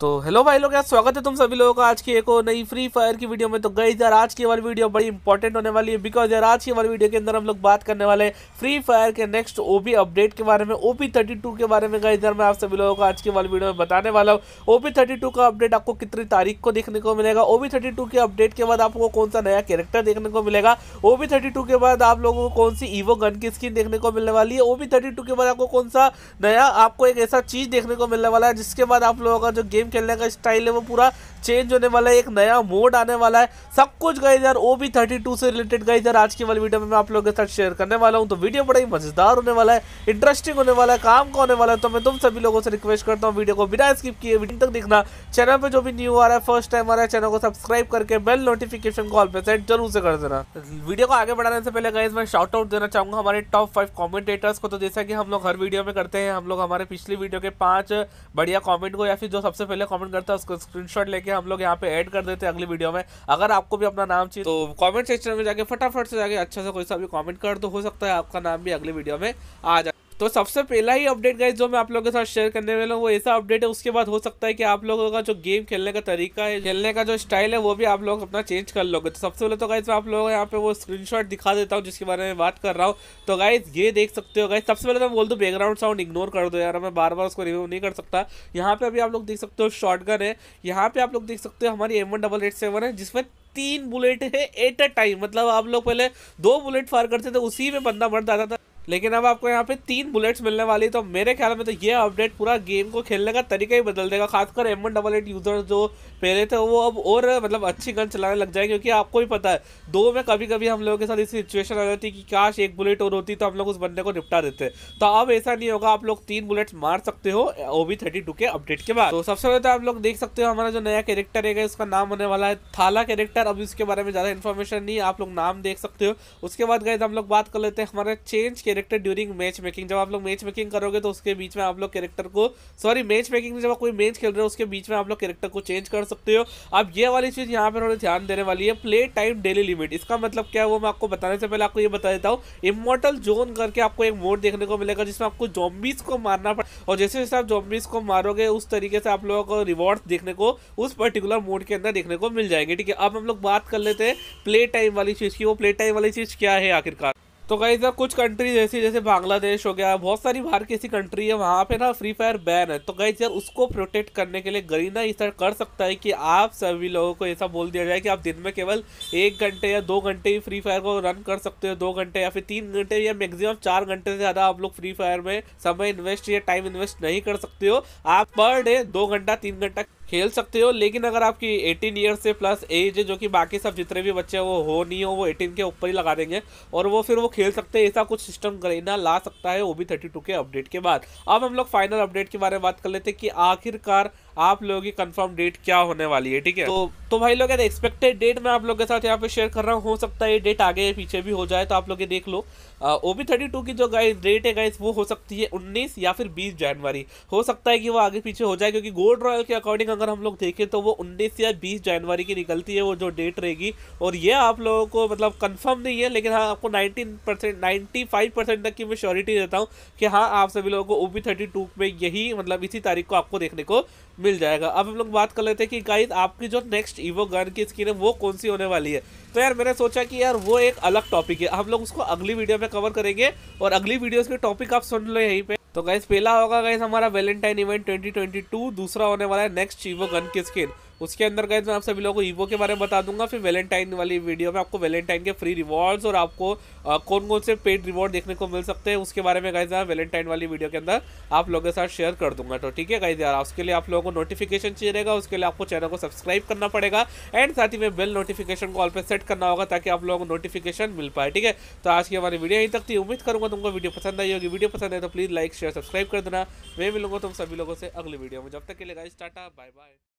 तो हेलो भाई लोग यार स्वागत है तुम सभी लोगों का आज की एक और नई फ्री फायर की वीडियो में तो गई यार आज की हमारी वीडियो बड़ी इंपॉर्टेंट होने वाली है बिकॉज यार आज की वाली वीडियो के अंदर हम लोग बात करने वाले हैं फ्री फायर के नेक्स्ट ओपी अपडेट के बारे में ओपी थर्टी टू के बारे में गई यार मैं आप सभी लोगों को आज की वाली वीडियो में बताने वाला हूँ ओपी थर्टी टू का अपडेट आपको कितनी तारीख को देखने को मिलेगा ओपी थर्टी टू के अपडेट के बाद आपको कौन सा नया कैरेक्टर देखने को मिलेगा ओपी थर्टी टू के बाद आप लोगों को कौन सी ईवो गन की स्किन देखने को मिलने वाली है ओपी थर्टी टू के बाद आपको कौन सा नया आपको एक ऐसा चीज़ देखने को मिलने वाला है जिसके बाद आप लोगों का जो गेम गेम खेलने का स्टाइल है वो पूरा चेंज होने वाला है एक नया मोड आने वाला है सब कुछ गए यार ओ बी थर्टी टू से रिलेटेड गए यार आज की वाली वीडियो में मैं आप लोगों के साथ शेयर करने वाला हूँ तो वीडियो बड़ा ही मजेदार होने वाला है इंटरेस्टिंग होने वाला है काम का होने वाला है तो मैं तुम सभी लोगों से रिक्वेस्ट करता हूँ वीडियो को बिना स्किप किए वीडियो तक देखना चैनल पर जो भी न्यू आ रहा है फर्स्ट टाइम आ रहा है चैनल को सब्सक्राइब करके बेल नोटिफिकेशन कॉल पर सेट जरूर से कर देना वीडियो को आगे बढ़ाने से पहले गाइज मैं शॉर्ट आउट देना चाहूँगा हमारे टॉप फाइव कॉमेंटेटर्स को तो जैसा कि हम लोग हर वीडियो में करते हैं हम लोग हमारे पिछली वीडियो के पांच बढ़िया कॉमेंट को या फिर जो सबसे पहले कॉमेंट करता है उसको स्क्रीनशॉट लेके करके हम लोग यहाँ पे ऐड कर देते हैं अगली वीडियो में अगर आपको भी अपना नाम चाहिए तो कॉमेंट सेक्शन में जाके फटाफट से जाके अच्छा सा कोई सा भी कॉमेंट कर दो हो सकता है आपका नाम भी अगली वीडियो में आ जाए तो सबसे पहला ही अपडेट गाइज जो मैं आप लोगों के साथ शेयर करने वाला हूँ वो ऐसा अपडेट है उसके बाद हो सकता है कि आप लोगों का जो गेम खेलने का तरीका है खेलने का जो स्टाइल है वो भी आप लोग अपना चेंज कर लोगे तो सबसे पहले तो गाइज मैं आप लोगों को यहाँ पे वो स्क्रीन दिखा देता हूँ जिसके बारे में बात कर रहा हूँ तो गाइज ये देख सकते हो गाइज सबसे पहले तो बोल दो बैकग्राउंड साउंड इग्नोर कर दो यार मैं बार बार उसको रिव्यू नहीं कर सकता यहाँ पे अभी आप लोग देख सकते हो शॉर्ट है यहाँ पे आप लोग देख सकते हो हमारी M one double eight seven है जिसमें तीन बुलेट है एट अ टाइम मतलब आप लोग पहले दो बुलेट फायर करते थे उसी में बंदा मर जाता था लेकिन अब आपको यहाँ पे तीन बुलेट्स मिलने वाली तो मेरे ख्याल में तो ये अपडेट पूरा गेम को खेलने का तरीका ही बदल देगा खासकर M one double eight user जो पहले थे वो अब और मतलब अच्छी गन चलाने लग जाए क्योंकि आपको ही पता है दो में कभी कभी हम लोगों के साथ इसी सिचुएशन आ जाती कि काश एक बुलेट और होती तो हम लोग उस बंदे को निपटा देते तो अब ऐसा नहीं होगा आप लोग तीन बुलेट्स मार सकते हो ओ बी थर्टी टू के अपडेट के बाद तो सबसे पहले तो आप लोग देख सकते हो हमारा जो नया कैरेक्टर है उसका नाम होने वाला है थाला कैरेक्टर अब इसके बारे में ज़्यादा इन्फॉर्मेशन नहीं आप लोग नाम देख सकते हो उसके बाद गए हम लोग बात कर लेते हैं हमारे change character character during match making जब आप लोग मैच मेकिंग करोगे तो उसके बीच में आप लोग कैरेक्टर को सॉरी मैच मेकिंग जब कोई मैच खेल रहे हो उसके बीच में आप लोग कैरेक्टर को चेंज कर सकते हो अब ये वाली चीज़ यहाँ पर उन्होंने ध्यान देने वाली है प्ले टाइम डेली लिमिट इसका मतलब क्या है वो मैं आपको बताने से पहले आपको ये बता देता हूँ इमोटल जोन करके आपको एक मोड देखने को मिलेगा जिसमें आपको जॉम्बीज को मारना पड़ और जैसे जैसे आप जॉम्बीज को मारोगे उस तरीके से आप लोगों को रिवॉर्ड्स देखने को उस पर्टिकुलर मोड के अंदर देखने को मिल जाएंगे ठीक है अब हम लोग बात कर लेते हैं प्ले टाइम वाली चीज़ की वो प्ले टाइम वाली चीज़ क्या है आखिरकार तो कहीं सर कुछ कंट्रीज ऐसी जैसे बांग्लादेश हो गया बहुत सारी बाहर की ऐसी कंट्री है वहाँ पे ना फ्री फायर बैन है तो कहीं सर उसको प्रोटेक्ट करने के लिए गरीना ऐसा कर सकता है कि आप सभी लोगों को ऐसा बोल दिया जाए कि आप दिन में केवल एक घंटे या दो घंटे ही फ्री फायर को रन कर सकते हो दो घंटे या फिर तीन घंटे या मैक्सिमम चार घंटे से ज़्यादा आप लोग फ्री फायर में समय इन्वेस्ट या टाइम इन्वेस्ट नहीं कर सकते हो आप पर डे दो घंटा तीन घंटा खेल सकते हो लेकिन अगर आपकी 18 ईयर से प्लस एज है जो कि बाकी सब जितने भी बच्चे वो हो नहीं हो वो 18 के ऊपर ही लगा देंगे और वो फिर वो खेल सकते हैं ऐसा कुछ सिस्टम करना ला सकता है वो भी थर्टी के अपडेट के बाद अब हम लोग फाइनल अपडेट के बारे में बात कर लेते हैं कि आखिरकार आप लोगों की कंफर्म डेट क्या होने वाली है ठीक है तो तो भाई लोग एक्सपेक्टेड डेट मैं आप लोगों के साथ यहाँ पे शेयर कर रहा हूँ हो सकता है ये डेट आगे या पीछे भी हो जाए तो आप लोग ये देख लो ओ बी थर्टी टू की जो गाइस डेट है गाइस वो हो सकती है उन्नीस या फिर बीस जनवरी हो सकता है कि वो आगे पीछे हो जाए क्योंकि गोल्ड रॉयल के अकॉर्डिंग अगर हम लोग देखें तो वो उन्नीस या बीस जनवरी की निकलती है वो जो डेट रहेगी और ये आप लोगों को मतलब कन्फर्म नहीं है लेकिन हाँ आपको नाइनटीन परसेंट परसेंट तक की मैं श्योरिटी देता हूँ कि हाँ आप सभी लोगों को ओ बी थर्टी टू में यही मतलब इसी तारीख को आपको देखने को मिल जाएगा अब हम लोग बात कर लेते हैं कि गाइस आपकी जो नेक्स्ट ईवो गन की स्किन है वो कौन सी होने वाली है तो यार मैंने सोचा कि यार वो एक अलग टॉपिक है हम लोग उसको अगली वीडियो में कवर करेंगे और अगली वीडियो के टॉपिक आप सुन लो यहीं पे तो गाइज पहला होगा गाइज हमारा वेलेंटाइन इवेंट ट्वेंटी दूसरा होने वाला है नेक्स्ट ईवो गन की स्किन उसके अंदर गए तो आप सभी लोगों को ईवो के बारे में बता दूंगा फिर वैलेंटाइन वाली वीडियो में आपको वैलेंटाइन के फ्री रिवॉर्ड्स और आपको आ, कौन कौन से पेड रिवॉर्ड देखने को मिल सकते हैं उसके बारे में गए जहाँ वैलेंटाइन वाली वीडियो के अंदर आप लोगों के साथ शेयर कर दूंगा तो ठीक है गाइज यार उसके लिए आप लोगों को नोटिफिकेशन चाहिए रहेगा उसके लिए आपको चैनल को सब्सक्राइब करना पड़ेगा एंड साथ ही में बेल नोटिफिकेशन को ऑल पर सेट करना होगा ताकि आप लोगों को नोटिफिकेशन मिल पाए ठीक है तो आज की हमारी वीडियो यहीं तक थी उम्मीद करूँगा तुमको वीडियो पसंद आई होगी वीडियो पसंद है तो प्लीज़ लाइक शेयर सब्सक्राइब कर देना मैं मिलूंगा तुम सभी लोगों से अगली वीडियो में जब तक के लिए गाइज टाटा बाय बाय